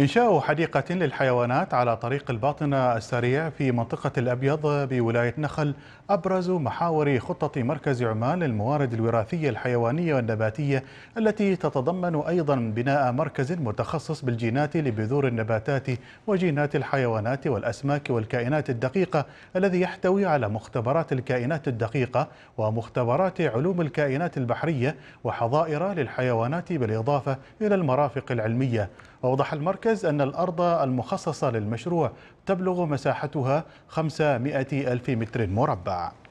إنشاء حديقة للحيوانات على طريق الباطنة السريع في منطقة الأبيض بولاية نخل أبرز محاور خطة مركز عمان للموارد الوراثية الحيوانية والنباتية التي تتضمن أيضا بناء مركز متخصص بالجينات لبذور النباتات وجينات الحيوانات والأسماك والكائنات الدقيقة الذي يحتوي على مختبرات الكائنات الدقيقة ومختبرات علوم الكائنات البحرية وحظائر للحيوانات بالإضافة إلى المرافق العلمية ووضح المركز أن الأرض المخصصة للمشروع تبلغ مساحتها 500 ألف متر مربع